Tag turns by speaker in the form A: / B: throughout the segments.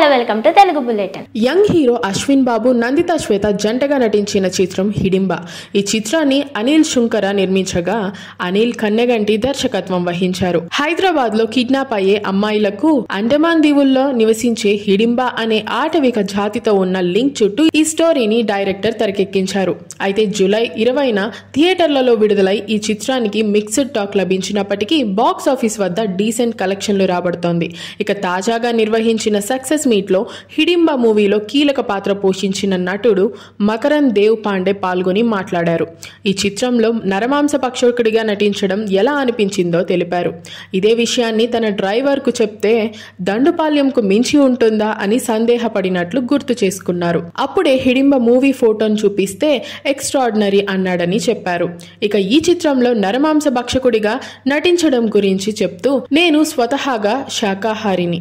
A: hello welcome to Telugu bulletin young hero Ashwin Babu Nanditha Shweta జంటగా నటించిన చిత్రం హిడింబ ఈ చిత్రాన్ని అనిల్ శుంకర నిర్మించగా అనిల్ కన్నెగంటి దర్శకత్వం వహించారు హైదరాబాద్ లో కిడ్నాప్ అయ్యే అమ్మాయిలకు అండమాన్ దీవుల్లో నివసించే హిడింబ అనే ఆటవిక జాతితో ఉన్న లింక్ చుట్టూ ఈ స్టోరీని డైరెక్టర్ తెరకెక్కించారు అయితే జూలై ఇరవైన థియేటర్లలో విడుదలై ఈ చిత్రానికి మిక్స్డ్ టాక్ లభించినప్పటికీ బాక్స్ ఆఫీస్ వద్ద డీసెంట్ కలెక్షన్లు రాబడుతోంది ఇక తాజాగా నిర్వహించిన సక్సెస్ మీట్లో హిడింబ మూవీలో కీలక పాత్ర పోషించిన నటుడు మకరం దేవ్ పాండే పాల్గొని మాట్లాడారు ఈ చిత్రంలో నరమాంస పక్షకుడిగా నటించడం ఎలా అనిపించిందో తెలిపారు ఇదే విషయాన్ని తన డ్రైవర్కు చెప్తే దండుపాల్యంకు మించి ఉంటుందా అని సందేహపడినట్లు గుర్తు చేసుకున్నారు అప్పుడే హిడింబ మూవీ ఫోటోను చూపిస్తే ఎక్స్ట్రాడినరీ అన్నాడని చెప్పారు ఇక ఈ చిత్రంలో నరమాంస భక్షకుడిగా నటించడం గురించి చెప్తూ నేను స్వతహాగా శాకాహారిని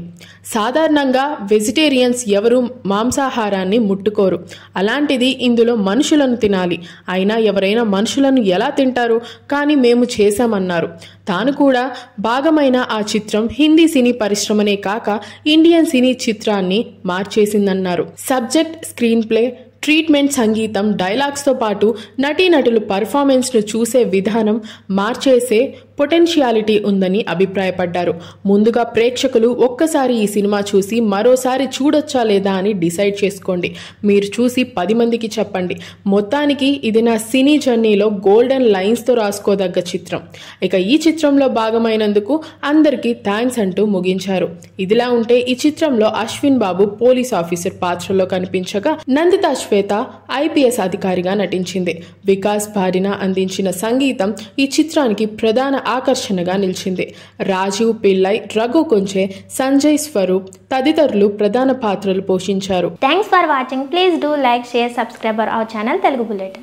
A: సాధారణంగా వెజిటేరియన్స్ ఎవరు మాంసాహారాన్ని ముట్టుకోరు అలాంటిది ఇందులో మనుషులను తినాలి అయినా ఎవరైనా మనుషులను ఎలా తింటారు కానీ మేము చేశామన్నారు తాను కూడా భాగమైన ఆ చిత్రం హిందీ సినీ పరిశ్రమనే కాక ఇండియన్ సినీ చిత్రాన్ని మార్చేసిందన్నారు సబ్జెక్ట్ స్క్రీన్ ప్లే ట్రీట్మెంట్ సంగీతం డైలాగ్స్తో పాటు నటీనటులు పర్ఫార్మెన్స్ను చూసే విధానం మార్చేసే పొటెన్షియాలిటీ ఉందని అభిప్రాయపడ్డారు ముందుగా ప్రేక్షకులు ఒక్కసారి ఈ సినిమా చూసి మరోసారి చూడొచ్చా లేదా అని డిసైడ్ చేసుకోండి మీరు చూసి పది మందికి చెప్పండి మొత్తానికి ఇది నా సినీ జర్నీలో గోల్డెన్ లైన్స్తో రాసుకోదగ్గ చిత్రం ఇక ఈ చిత్రంలో భాగమైనందుకు అందరికీ థ్యాంక్స్ అంటూ ముగించారు ఇదిలా ఉంటే ఈ చిత్రంలో అశ్విన్ బాబు పోలీస్ ఆఫీసర్ పాత్రలో కనిపించగా నందిత శ్వేత ఐపీఎస్ అధికారిగా నటించింది వికాస్ భారిన అందించిన సంగీతం ఈ చిత్రానికి ప్రధాన ఆకర్షణగా నిలిచింది రాజీవ్ పిల్లై రఘు కొంచే సంజయ్ స్వరూప్ తదితరులు ప్రధాన పాత్రలు పోషించారు thanks for watching please do like share subscriber our channel Telugu bullet